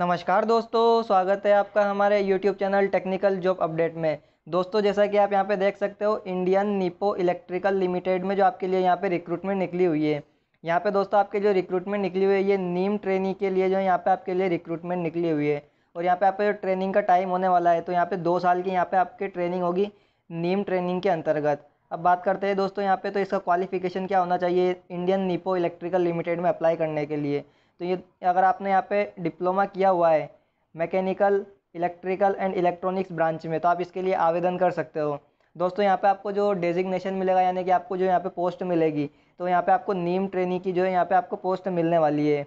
नमस्कार दोस्तों स्वागत है आपका हमारे YouTube channel technical job update में दोस्तों जैसा कि आप यहाँ पे देख सकते हो इंडियन निपो इलेक्ट्रिकल लिमिटेड में जो आपके लिए यहाँ पे रिक्रूटमेंट निकली हुई है यहाँ पे दोस्तों आपके जो रिक्रूटमेंट निकली हुई है ये नीम ट्रेनिंग के लिए जो यहाँ पर आपके लिए रिक्रूटमेंट निकली हुई है और यहाँ पर आपका जो ट्रेनिंग का टाइम होने वाला है तो यहाँ पर दो साल की यहाँ पर आपकी ट्रेनिंग होगी नीम ट्रेनिंग के अंतर्गत अब बात करते हैं दोस्तों यहाँ पे तो इसका क्वालिफिकेशन क्या होना चाहिए इंडियन निपो इलेक्ट्रिकल लिमिटेड में अप्लाई करने के लिए तो ये अगर आपने यहाँ पे डिप्लोमा किया हुआ है mechanical electrical and electronics branch में तो आप इसके लिए आवेदन कर सकते हो दोस्तों यहाँ पे आपको जो डेजिग्नेशन मिलेगा यानी कि आपको जो यहाँ पे पोस्ट मिलेगी तो यहाँ पे आपको नीम ट्रेनी की जो है यहाँ पे आपको पोस्ट मिलने वाली है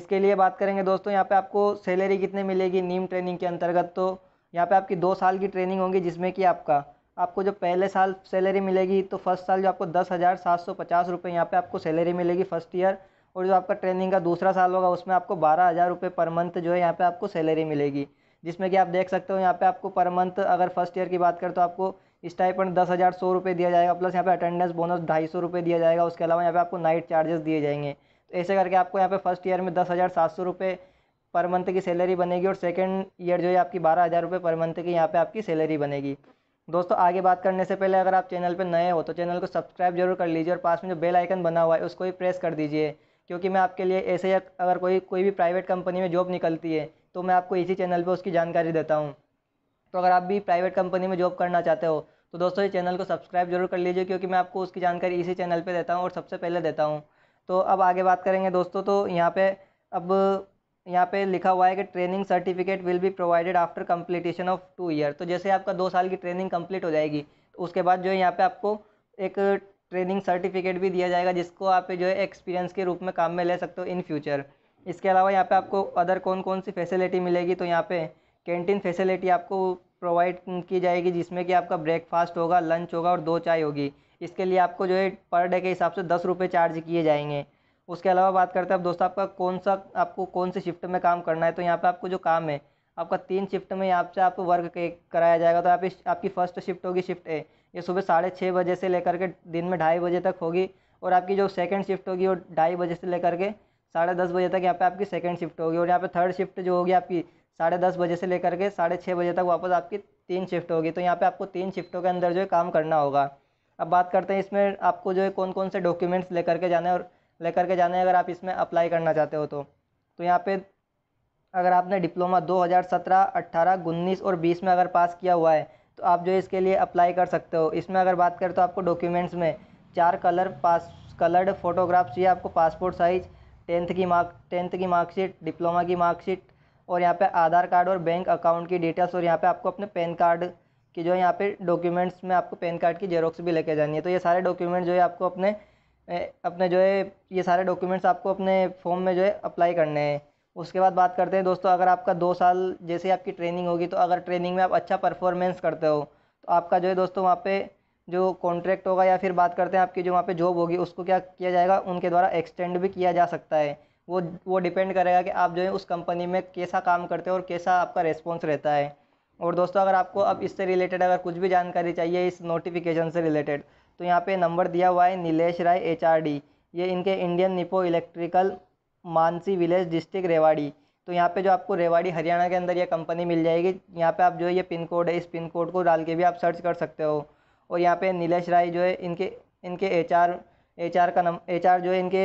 इसके लिए बात करेंगे दोस्तों यहाँ पे आपको सैलरी कितने मिलेगी नीम ट्रेनिंग के अंतर्गत तो यहाँ पे आपकी दो साल की ट्रेनिंग होगी जिसमें कि आपका आपको जो पहले साल सैलरी मिलेगी तो फर्स्ट साल जो आपको दस हज़ार सात सौ पचास रुपये यहाँ पर आपको सैलरी मिलेगी फर्स्ट ईयर और जो आपका ट्रेनिंग का दूसरा साल होगा उसमें आपको बारह हज़ार रुपये पर मंथ जो है यहाँ पे आपको सैलरी मिलेगी जिसमें कि आप देख सकते हो यहाँ पे आपको पर मंथ अगर फर्स्ट ईयर की बात करें तो आपको इस टाइप पर दस हज़ार सौ रुपये दिया जाएगा प्लस यहाँ पे अटेंडेंस बोनस ढाई सौ रुपये दिया जाएगा उसके अलावा यहाँ पे आपको नाइट चार्जेस दिए जाएंगे तो ऐसे करके आपको यहाँ पे फर्स्ट ईयर में दस हज़ार सात सौ रुपये पर मंथ की सैलरी बनेगी और सेकेंड ईयर जो है आपकी बारह हज़ार रुपये पर मंथ की यहाँ पर आपकी सैलरी बनेगी दोस्तों आगे बात करने से पहले अगर आप चैनल पर नए हो तो चैनल को सब्सक्राइब जरूर कर लीजिए और पास में जो बेल आइकन बना हुआ है उसको भी प्रेस कर दीजिए क्योंकि मैं आपके लिए ऐसे या अगर कोई कोई भी प्राइवेट कंपनी में जॉब निकलती है तो मैं आपको इसी चैनल पर उसकी जानकारी देता हूँ तो अगर आप भी प्राइवेट कंपनी में जॉब करना चाहते हो तो दोस्तों ये चैनल को सब्सक्राइब जरूर कर लीजिए क्योंकि मैं आपको उसकी जानकारी इसी चैनल पर देता हूँ और सबसे पहले देता हूँ तो अब आगे बात करेंगे दोस्तों तो यहाँ पर अब यहाँ पे लिखा हुआ है कि training certificate will be provided after completion of two year तो जैसे आपका दो साल की ट्रेनिंग कम्प्लीट हो जाएगी तो उसके बाद जो है यहाँ पर आपको एक ट्रेनिंग सर्टिफिकेट भी दिया जाएगा जिसको आप जो है एक्सपीरियंस के रूप में काम में ले सकते हो इन फ्यूचर इसके अलावा यहाँ पे आपको अदर कौन कौन सी फैसिलिटी मिलेगी तो यहाँ पे कैंटीन फैसिलिटी आपको प्रोवाइड की जाएगी जिसमें कि आपका ब्रेकफास्ट होगा लंच होगा और दो चाय होगी इसके लिए आपको जो है पर डे के हिसाब से दस रुपये चार्ज किए जाएंगे उसके अलावा बात करते हैं आप दोस्तों आपका कौन सा आपको कौन से शिफ्ट में काम करना है तो यहाँ पर आपको जो काम है आपका तीन शिफ्ट में यहाँ से आपको वर्क कराया जाएगा तो आप इस आपकी फ़र्स्ट शिफ्ट होगी शिफ्ट ए ये सुबह साढ़े छः बजे से लेकर के दिन में ढाई बजे तक होगी और आपकी जो सेकंड शिफ्ट होगी वो ढाई बजे से लेकर के साढ़े दस बजे तक यहाँ पे आपकी सेकंड शिफ्ट होगी और यहाँ पे थर्ड शिफ्ट जो होगी आपकी साढ़े दस बजे से लेकर के साढ़े छः बजे तक वापस आपकी तीन शिफ्ट होगी तो यहाँ पर आपको तीन शिफ्टों के अंदर जो है काम करना होगा अब बात करते हैं इसमें आपको जो है कौन कौन से डॉक्यूमेंट्स लेकर के जाने और लेकर के जाने अगर आप इसमें अप्लाई करना चाहते हो तो, तो यहाँ पर अगर आपने डिप्लोमा 2017, 18, 19 और 20 में अगर पास किया हुआ है तो आप जो इसके लिए अप्लाई कर सकते हो इसमें अगर बात करें तो आपको डॉक्यूमेंट्स में चार कलर पास कलर्ड फोटोग्राफ्स चाहिए आपको पासपोर्ट साइज़ टेंथ की मार्क टेंथ की मार्कशीट डिप्लोमा की मार्कशीट और यहाँ पे आधार कार्ड और बैंक अकाउंट की डिटेल्स और यहाँ पे आपको अपने पैन कार्ड की जो है यहाँ पे डॉक्यूमेंट्स में आपको पैन कार्ड की जेरोक्स भी लेके जानी है तो ये सारे डॉक्यूमेंट जो है आपको अपने अपने जो है ये सारे डॉक्यूमेंट्स आपको अपने फॉर्म में जो है अप्लाई करने हैं उसके बाद बात करते हैं दोस्तों अगर आपका दो साल जैसे आपकी ट्रेनिंग होगी तो अगर ट्रेनिंग में आप अच्छा परफॉर्मेंस करते हो तो आपका जो है दोस्तों वहाँ पे जो कॉन्ट्रैक्ट होगा या फिर बात करते हैं आपकी जो वहाँ पे जॉब होगी उसको क्या किया जाएगा उनके द्वारा एक्सटेंड भी किया जा सकता है वो वो डिपेंड करेगा कि आप जो है उस कंपनी में कैसा काम करते हो और कैसा आपका रिस्पॉन्स रहता है और दोस्तों अगर आपको अब इससे रिलेटेड अगर कुछ भी जानकारी चाहिए इस नोटिफिकेशन से रिलेटेड तो यहाँ पर नंबर दिया हुआ है नीलेश राय एच ये इनके इंडियन निपो इलेक्ट्रिकल मानसी विलेज डिस्ट्रिक्ट रेवाड़ी तो यहाँ पे जो आपको रेवाड़ी हरियाणा के अंदर ये कंपनी मिल जाएगी यहाँ पे आप जो है ये पिन कोड है इस पिन कोड को डाल के भी आप सर्च कर सकते हो और यहाँ पे नीलेश राय जो है इनके इनके एच आर एच आर का नंबर एच आर जो है इनके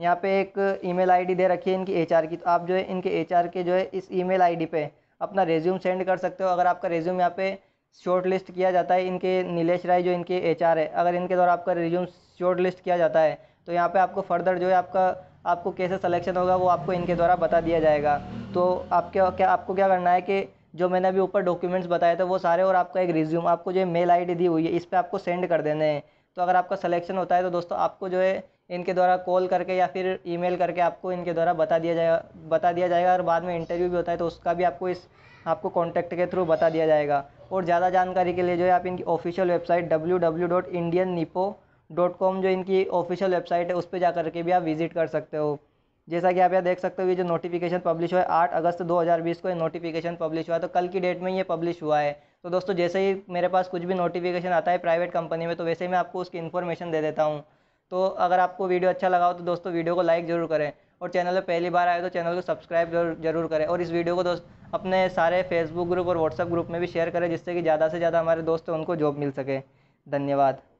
यहाँ पे एक ईमेल आईडी दे रखी है इनकी एच आर की तो आप जो है इनके एच आर के जो है इस आई डी पर अपना रेज्यूम सेंड कर सकते हो अगर आपका रेज्यूम यहाँ पे शॉर्ट लिस्ट किया जाता है इनके नीलेश राय जो इनके एच आर है अगर इनके द्वारा आपका रेज्यूम शॉर्ट लिस्ट किया जाता है तो यहाँ पर आपको फर्दर जो है आपका आपको कैसे सलेक्शन होगा वो आपको इनके द्वारा बता दिया जाएगा तो आपके क्या आपको क्या करना है कि जो मैंने अभी ऊपर डॉक्यूमेंट्स बताए थे वो सारे और आपका एक रिज्यूम आपको जो मेल आई दी हुई है इस पर आपको सेंड कर देने हैं तो अगर आपका सलेक्शन होता है तो दोस्तों आपको जो है इनके द्वारा कॉल करके या फिर ईमेल करके आपको इनके द्वारा बता दिया जाएगा बता दिया जाएगा और बाद में इंटरव्यू भी होता है तो उसका भी आपको इस आपको कॉन्टैक्ट के थ्रू बता दिया जाएगा और ज़्यादा जानकारी के लिए जो है आप इनकी official website W W dot Indian Nippon dot com जो इनकी ऑफिशियल वेबसाइट है उस पर जा करके भी आप विज़िट कर सकते हो जैसा कि आप यहाँ देख सकते हो ये जो नोटिफिकेशन पब्लिश हुआ है आठ अगस्त 2020 को ये नोटिफिकेशन पब्लिश हुआ है तो कल की डेट में ये पब्लिश हुआ है तो दोस्तों जैसे ही मेरे पास कुछ भी नोटिफिकेशन आता है प्राइवेट कंपनी में तो वैसे ही मैं आपको उसकी इन्फॉर्मेशन दे देता हूँ तो अगर आपको वीडियो अच्छा लगा हो तो दोस्तों वीडियो को लाइक ज़रूर करें और चैनल पर पहली बार आए तो चैनल को सब्सक्राइब जरूर करें और इस वीडियो को दोस्त अपने सारे फेसबुक ग्रुप और व्हाट्सएप ग्रुप में भी शेयर करें जिससे कि ज़्यादा से ज़्यादा हमारे दोस्त उनको जॉब मिल सके धन्यवाद